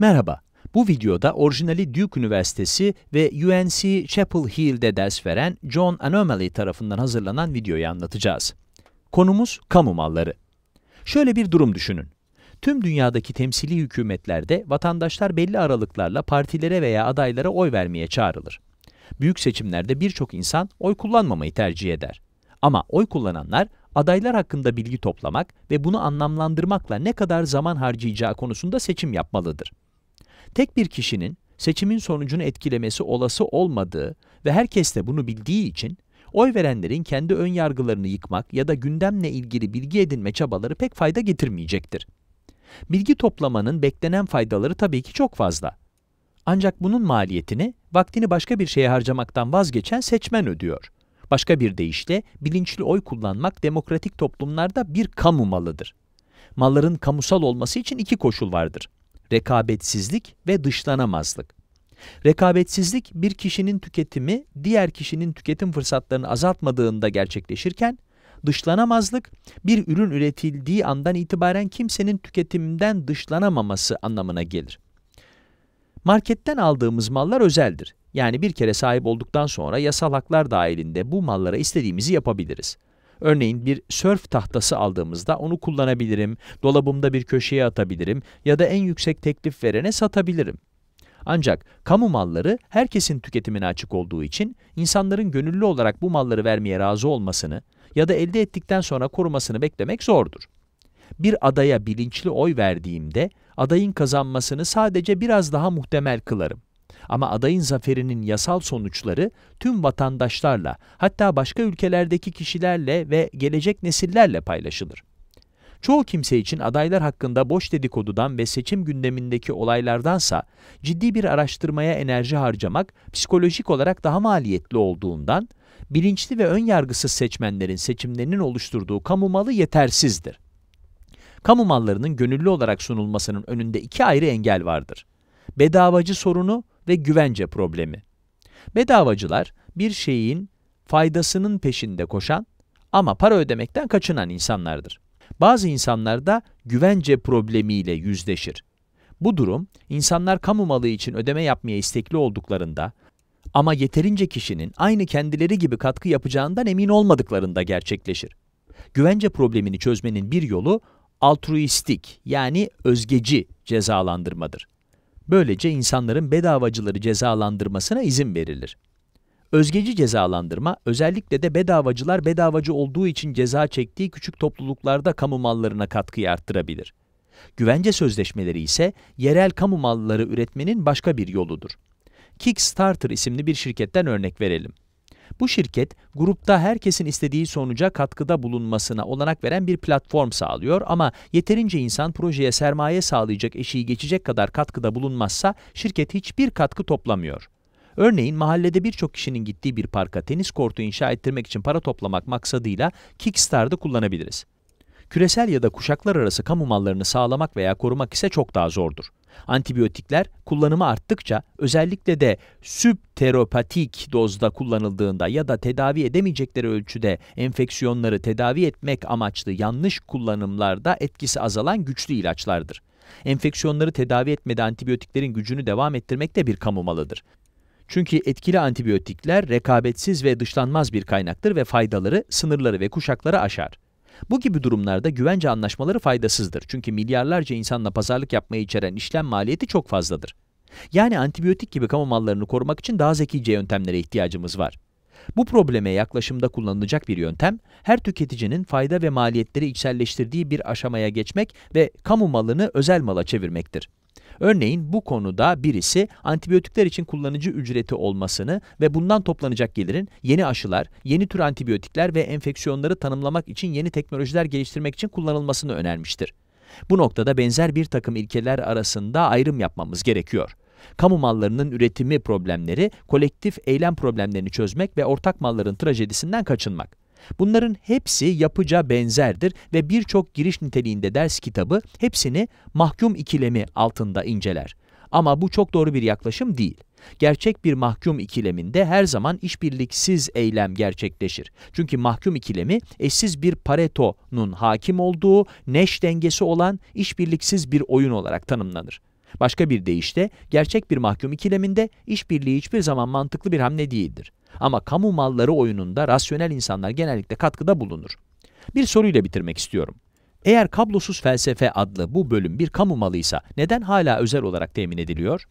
Merhaba, bu videoda orijinali Duke Üniversitesi ve UNC Chapel Hill'de ders veren John Anomaly tarafından hazırlanan videoyu anlatacağız. Konumuz kamu malları. Şöyle bir durum düşünün. Tüm dünyadaki temsili hükümetlerde vatandaşlar belli aralıklarla partilere veya adaylara oy vermeye çağrılır. Büyük seçimlerde birçok insan oy kullanmamayı tercih eder. Ama oy kullananlar adaylar hakkında bilgi toplamak ve bunu anlamlandırmakla ne kadar zaman harcayacağı konusunda seçim yapmalıdır. Tek bir kişinin seçimin sonucunu etkilemesi olası olmadığı ve herkes de bunu bildiği için oy verenlerin kendi ön yargılarını yıkmak ya da gündemle ilgili bilgi edinme çabaları pek fayda getirmeyecektir. Bilgi toplamanın beklenen faydaları tabii ki çok fazla. Ancak bunun maliyetini vaktini başka bir şeye harcamaktan vazgeçen seçmen ödüyor. Başka bir deyişle bilinçli oy kullanmak demokratik toplumlarda bir kamu malıdır. Malların kamusal olması için iki koşul vardır rekabetsizlik ve dışlanamazlık. Rekabetsizlik bir kişinin tüketimi diğer kişinin tüketim fırsatlarını azaltmadığında gerçekleşirken, dışlanamazlık bir ürün üretildiği andan itibaren kimsenin tüketiminden dışlanamaması anlamına gelir. Marketten aldığımız mallar özeldir. Yani bir kere sahip olduktan sonra yasal haklar dahilinde bu mallara istediğimizi yapabiliriz. Örneğin bir sörf tahtası aldığımızda onu kullanabilirim, dolabımda bir köşeye atabilirim ya da en yüksek teklif verene satabilirim. Ancak kamu malları herkesin tüketimine açık olduğu için insanların gönüllü olarak bu malları vermeye razı olmasını ya da elde ettikten sonra korumasını beklemek zordur. Bir adaya bilinçli oy verdiğimde adayın kazanmasını sadece biraz daha muhtemel kılarım. Ama adayın zaferinin yasal sonuçları tüm vatandaşlarla, hatta başka ülkelerdeki kişilerle ve gelecek nesillerle paylaşılır. Çoğu kimse için adaylar hakkında boş dedikodudan ve seçim gündemindeki olaylardansa ciddi bir araştırmaya enerji harcamak psikolojik olarak daha maliyetli olduğundan bilinçli ve önyargısız seçmenlerin seçimlerinin oluşturduğu kamu malı yetersizdir. Kamu mallarının gönüllü olarak sunulmasının önünde iki ayrı engel vardır. Bedavacı sorunu ve güvence problemi. Bedavacılar bir şeyin faydasının peşinde koşan ama para ödemekten kaçınan insanlardır. Bazı insanlar da güvence problemiyle yüzleşir. Bu durum, insanlar kamu malı için ödeme yapmaya istekli olduklarında ama yeterince kişinin aynı kendileri gibi katkı yapacağından emin olmadıklarında gerçekleşir. Güvence problemini çözmenin bir yolu altruistik yani özgeci cezalandırmadır. Böylece insanların bedavacıları cezalandırmasına izin verilir. Özgeci cezalandırma, özellikle de bedavacılar bedavacı olduğu için ceza çektiği küçük topluluklarda kamu mallarına katkıyı arttırabilir. Güvence sözleşmeleri ise yerel kamu malları üretmenin başka bir yoludur. Kickstarter isimli bir şirketten örnek verelim. Bu şirket, grupta herkesin istediği sonuca katkıda bulunmasına olanak veren bir platform sağlıyor ama yeterince insan projeye sermaye sağlayacak eşiği geçecek kadar katkıda bulunmazsa şirket hiçbir katkı toplamıyor. Örneğin mahallede birçok kişinin gittiği bir parka tenis kortu inşa ettirmek için para toplamak maksadıyla Kickstarter'da kullanabiliriz. Küresel ya da kuşaklar arası kamu mallarını sağlamak veya korumak ise çok daha zordur. Antibiyotikler kullanımı arttıkça özellikle de sübteropatik dozda kullanıldığında ya da tedavi edemeyecekleri ölçüde enfeksiyonları tedavi etmek amaçlı yanlış kullanımlarda etkisi azalan güçlü ilaçlardır. Enfeksiyonları tedavi etmede antibiyotiklerin gücünü devam ettirmek de bir kamu malıdır. Çünkü etkili antibiyotikler rekabetsiz ve dışlanmaz bir kaynaktır ve faydaları sınırları ve kuşakları aşar. Bu gibi durumlarda güvence anlaşmaları faydasızdır. Çünkü milyarlarca insanla pazarlık yapmayı içeren işlem maliyeti çok fazladır. Yani antibiyotik gibi kamu mallarını korumak için daha zekice yöntemlere ihtiyacımız var. Bu probleme yaklaşımda kullanılacak bir yöntem, her tüketicinin fayda ve maliyetleri içselleştirdiği bir aşamaya geçmek ve kamu malını özel mala çevirmektir. Örneğin bu konuda birisi antibiyotikler için kullanıcı ücreti olmasını ve bundan toplanacak gelirin yeni aşılar, yeni tür antibiyotikler ve enfeksiyonları tanımlamak için yeni teknolojiler geliştirmek için kullanılmasını önermiştir. Bu noktada benzer bir takım ilkeler arasında ayrım yapmamız gerekiyor. Kamu mallarının üretimi problemleri, kolektif eylem problemlerini çözmek ve ortak malların trajedisinden kaçınmak. Bunların hepsi yapıca benzerdir ve birçok giriş niteliğinde ders kitabı hepsini mahkum ikilemi altında inceler. Ama bu çok doğru bir yaklaşım değil. Gerçek bir mahkum ikileminde her zaman işbirliksiz eylem gerçekleşir. Çünkü mahkum ikilemi eşsiz bir paretonun hakim olduğu, neş dengesi olan işbirliksiz bir oyun olarak tanımlanır. Başka bir deyişle gerçek bir mahkum ikileminde işbirliği hiçbir zaman mantıklı bir hamle değildir. Ama kamu malları oyununda rasyonel insanlar genellikle katkıda bulunur. Bir soruyla bitirmek istiyorum. Eğer kablosuz felsefe adlı bu bölüm bir kamu malıysa neden hala özel olarak temin ediliyor?